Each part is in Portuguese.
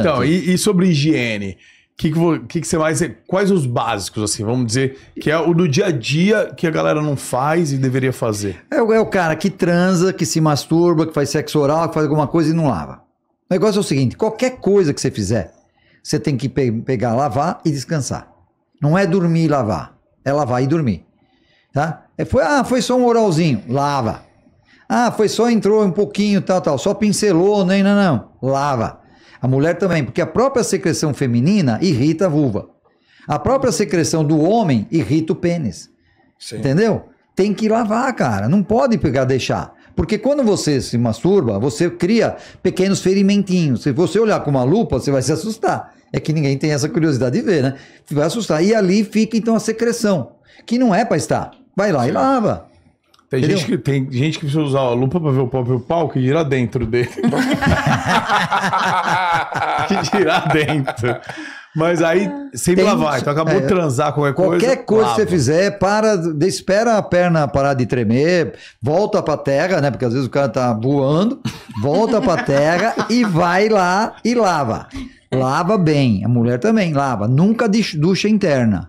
Então, e, e sobre higiene? que, que, que, que você mais. Quais os básicos, assim, vamos dizer, que é o do dia a dia que a galera não faz e deveria fazer? É, é o cara que transa, que se masturba, que faz sexo oral, que faz alguma coisa e não lava. O negócio é o seguinte: qualquer coisa que você fizer, você tem que pe pegar, lavar e descansar. Não é dormir e lavar, é lavar e dormir. Tá? É, foi, ah, foi só um oralzinho, lava. Ah, foi só entrou um pouquinho, tal, tal. Só pincelou, nem, não, não. Lava. A mulher também, porque a própria secreção feminina irrita a vulva. A própria secreção do homem irrita o pênis. Sim. Entendeu? Tem que lavar, cara. Não pode pegar, deixar. Porque quando você se masturba, você cria pequenos ferimentinhos. Se você olhar com uma lupa, você vai se assustar. É que ninguém tem essa curiosidade de ver, né? Vai assustar. E ali fica então a secreção, que não é para estar. Vai lá Sim. e lava. Tem gente, que, tem gente que precisa usar a lupa para ver o próprio pau que gira dentro dele. que gira dentro. Mas aí sempre tem, lavar, então acabou é, de transar qualquer, coisa. Qualquer coisa que você fizer, para, espera a perna parar de tremer, volta pra terra, né? Porque às vezes o cara tá voando, volta pra terra e vai lá e lava. Lava bem. A mulher também lava. Nunca ducha interna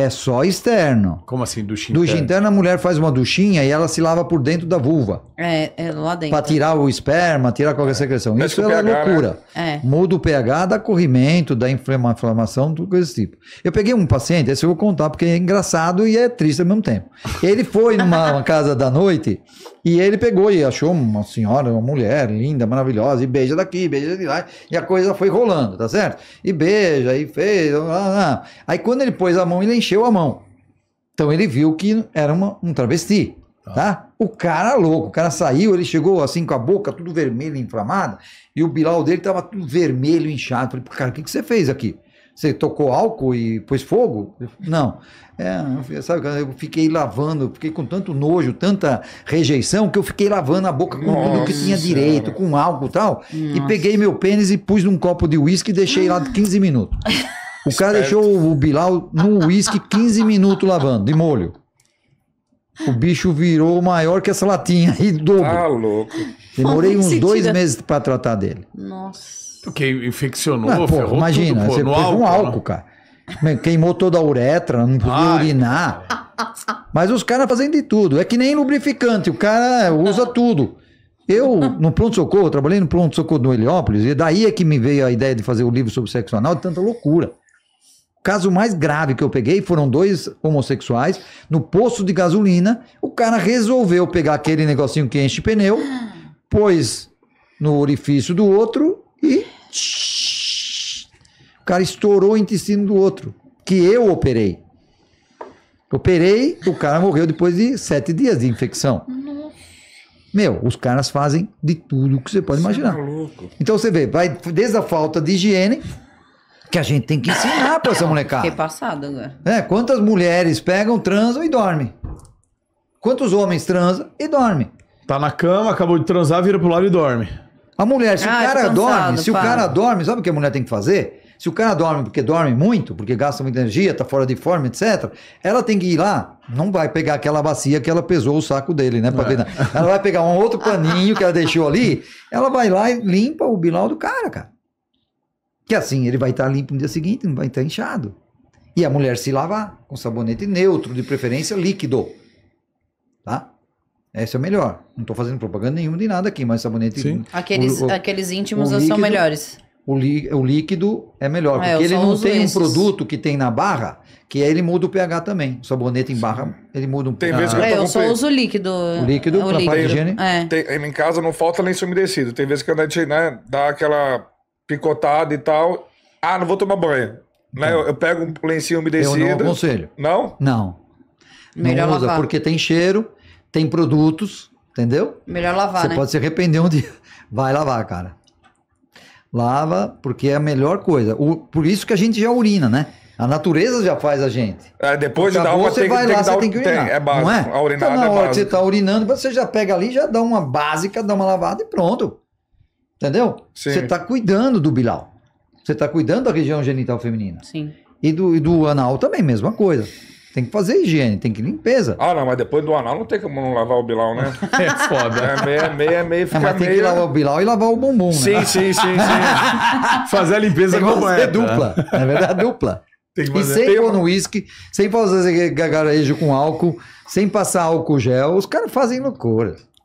é só externo. Como assim, ducha interna? Ducha interna, a mulher faz uma duchinha e ela se lava por dentro da vulva. É, é lá dentro. Pra tirar o esperma, tirar qualquer secreção. Mas Isso é loucura. Né? É. Muda o pH, dá corrimento, dá inflamação, tudo desse tipo. Eu peguei um paciente, esse eu vou contar, porque é engraçado e é triste ao mesmo tempo. Ele foi numa casa da noite e ele pegou e achou uma senhora, uma mulher linda, maravilhosa, e beija daqui, beija de lá, e a coisa foi rolando, tá certo? E beija, e fez, blá, blá. aí quando ele pôs a mão, ele encheu mexeu a mão. Então ele viu que era uma, um travesti. Tá. tá? O cara louco, o cara saiu, ele chegou assim com a boca tudo vermelha, inflamada, e o bilal dele tava tudo vermelho, inchado. Falei, cara, o que, que você fez aqui? Você tocou álcool e pôs fogo? Não. É, sabe, eu fiquei lavando, fiquei com tanto nojo, tanta rejeição, que eu fiquei lavando a boca com tudo que tinha direito, com álcool e tal. Nossa. E peguei meu pênis e pus num copo de uísque e deixei lá 15 minutos. O cara deixou o Bilal no uísque 15 minutos lavando, de molho. O bicho virou maior que essa latinha aí, dobro. Tá louco. Demorei uns dois meses para tratar dele. Nossa. Porque infeccionou, não, pô, Imagina, tudo, você no um álcool, né? cara. Queimou toda a uretra, não podia Ai. urinar. Mas os caras fazem de tudo. É que nem lubrificante, o cara usa tudo. Eu, no pronto-socorro, trabalhei no pronto-socorro do Heliópolis, e daí é que me veio a ideia de fazer o livro sobre sexo anal, de tanta loucura caso mais grave que eu peguei foram dois homossexuais no posto de gasolina. O cara resolveu pegar aquele negocinho que enche pneu, pôs no orifício do outro e. O cara estourou o intestino do outro, que eu operei. Operei, o cara morreu depois de sete dias de infecção. Meu, os caras fazem de tudo que você pode você é imaginar. É então você vê, vai desde a falta de higiene que a gente tem que ensinar pra essa molecada. Fiquei passada agora. É, quantas mulheres pegam, transam e dormem? Quantos homens transam e dormem? Tá na cama, acabou de transar, vira pro lado e dorme. A mulher, se ah, o cara cansado, dorme, se para. o cara dorme, sabe o que a mulher tem que fazer? Se o cara dorme porque dorme muito, porque gasta muita energia, tá fora de forma, etc., ela tem que ir lá, não vai pegar aquela bacia que ela pesou o saco dele, né? é. Ela vai pegar um outro paninho que ela deixou ali, ela vai lá e limpa o bilal do cara, cara. Que assim ele vai estar tá limpo no dia seguinte, não vai estar tá inchado. E a mulher se lavar com sabonete neutro, de preferência líquido. Tá? Esse é o melhor. Não estou fazendo propaganda nenhuma de nada aqui, mas sabonete. Sim. Aqueles, o, o, aqueles íntimos líquido, são melhores. O, li, o, líquido é melhor, é, porque ele não tem esses. um produto que tem na barra, que ele muda o pH também. O sabonete em barra, ele muda um pH. Tem vezes que é, tá eu, é, eu só uso líquido. O líquido, é, o líquido. de higiene. É. Tem, em casa não falta lenço umedecido. Tem vezes que a gente né, dá aquela picotado e tal. Ah, não vou tomar banho. Né? Tá. Eu, eu pego um lencinho umedecido. Eu não aconselho. Não? Não. Melhor não usa, lavar. porque tem cheiro, tem produtos, entendeu? Melhor lavar, Você né? pode se arrepender um dia. Vai lavar, cara. Lava, porque é a melhor coisa. O, por isso que a gente já urina, né? A natureza já faz a gente. É, depois Acabou, de dar uma você tem, vai tem lá, que dar, você tem que urinar. Tem, é básico. Não é? A urinada então, na é hora básico. que você está urinando, você já pega ali, já dá uma básica, dá uma lavada e pronto. Entendeu? Você está cuidando do Bilal. Você está cuidando da região genital feminina. Sim. E do, e do anal também, mesma coisa. Tem que fazer higiene, tem que limpeza. Ah, não, mas depois do anal não tem como não lavar o Bilal, né? é foda. É meia, meia, é meia, fica não, ah, mas tem que lavar o Bilal e lavar o bumbum, sim, né? Sim, sim, sim, sim. fazer a limpeza tem é. é dupla. Na verdade, dupla. Tem que fazer. E sem pôr no uísque, sem fazer gagarejo com álcool, sem passar álcool gel, os caras fazem loucura.